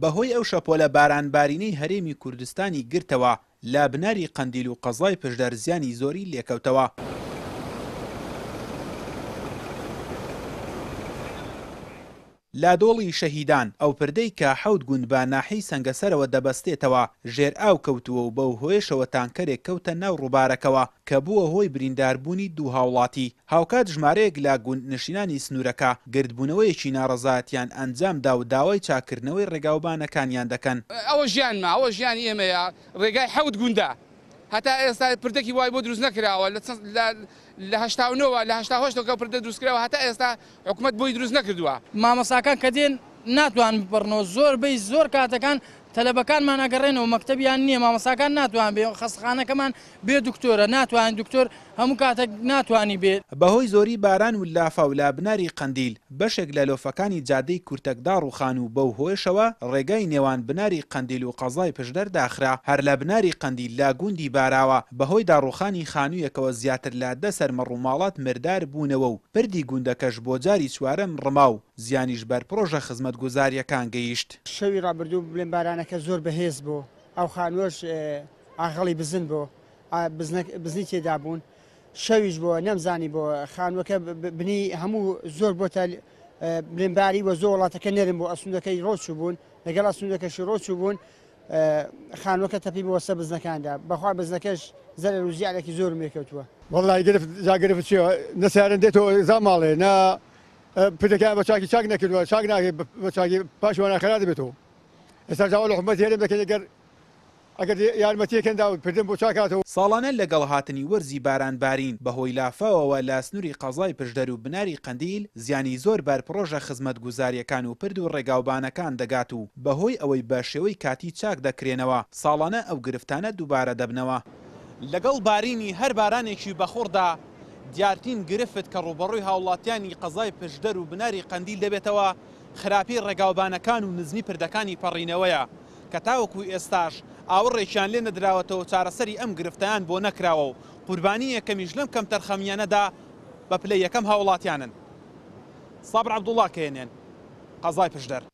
بەهۆی ئەو شەپۆلە بارانبارینەی هەرێمی کوردستانی گرتەوە لە بناری قەندیل و قەزای پشدەرزیانی زۆری لێکەوتەوە. لا دۆڵی شەهیدان ئەو پردەی کە حەوت گوند بە ناحی سنگەسەرەوە دەبەستێتەوە ژێر ئاو کەوتووە و بەو هۆیشەوە تانکەرێک کەوتە ناو ڕووبارەکەوە کە بووە هۆی برینداربوونی دوو هاوڵاتی هاوکات ژمارەیەک لا گوندنشینانی سنوورەکە گردبوونەوەیکی ناڕزاتیان ئەنجامدا و داوای چاکردنەوەی ڕێگاوبانەکانیان دەکەن ئەوە ژیانمە ئەوە ژیانی ئێمەیە ڕێگای حەوت گوندا هەتا ئێستا پردەکی وای بۆ دروست نکراوە لەهشتاونەوە لەهشتاهۆشتەوە پردە دروستکرەوە هەتا ئێستا حکوومەت بۆی دروست نەکردووە مامەساکان کە دێن ناتوان بڕنەوە زۆر بەی زۆر کاتەکان تەلەبەکانمان ئەگەڕێنەوە مەکتتەبیان نییە مامەساکان ناتوان بێ خەسخانەکەمان بێ دکتۆرە ناتوان دکتۆر هەموو کاتە ناتوانی بێت بەهۆی زۆری باران و لافاولا بناری قندیل بەشێک لە لۆفەکانی جادەی کورتەکدار و خان و بەو هۆشەوە ڕێگای نێوان بناری قندیل و قەزای پشدەر داخرا هەر لە بناری قندیل لا گوندی باراوە بەهۆی داڕوخانی خانوویەکەوە زیاتر لا دەسەر مەڕووماڵات مردار بوونەوە و پردی گوندەکەش بۆ جاری چوارەم ڕما و زیانیش بەر پرۆژە خزمەت گوزاریەکان گەیشت شەوی ڕابردوو بلێن بارانە خانەکە زۆر بەهێز بوو ئەو خانۆش ئاغڵی بزن بۆ بزنی تێدا بوون شەویش بۆ نەمزانی بۆ خانوەکە بنی هەموو زۆر بۆ تا برمباری وە زۆ وڵاتەکە نەرم بۆ ئەسوندەکەی ڕۆچوو بوون لەگەڵ ئەسوندەکەشی ڕۆچوو بوون خانوەکە تەپی بۆ سە بزنەکاندا بەخوا بزنەکەش زەر روزیارێکی زۆر مێکەوتووە وڵی جاگرفت چیە نەسیارن دێتەوە زاماڵێ نا پرەکان بە چاکی چاک نەکردووە چاک ناکە بە چاکی پاشوانە خەرات بێتەوە ئێستا جاوا لە حمەت هێرم دەکەن لەگەر ئەگەر یارمەتیەکەنداوت پردن بۆ چاکاتەوە ساڵانە لەگەڵ هاتنی وەرزی بارانبارین بەهۆی لافەوەوە لا سنووری قەزای پشدەر و بناری قندیل زیانی زۆر بەرپڕۆژە خزمەت گوزاریەکان و پرد و ڕێگاوبانەکان دەگات و بەهۆی ئەوەی بە شێوەی کاتی چاک دەکرێنەوە ساڵانە ئەو گرفتانە دووبارە دەبنەوە لەگەڵ بارینی هەر بارانێکی بەخۆردا دیارتین گرفت کە ڕوبەڕووی هاوڵاتیانی قەزای پشدەر و بناری قندیل دەبێتەوە خراپی ڕێگاوبانەکان و نزنی پردەکانی پەڕینەوەیە کە تاوەکو ئێستاش ئاوڕێکیان لێ نەدراوەتەوە چارەسەری ئەم گرفتیان بۆ نەکراوە و قوربانی یەکەمیش لەم کەم تەرخەمیانەدا بە پلەی یەکەم هاوڵاتیانن سابر عبدوڵا کێنێن قەزای پشدەر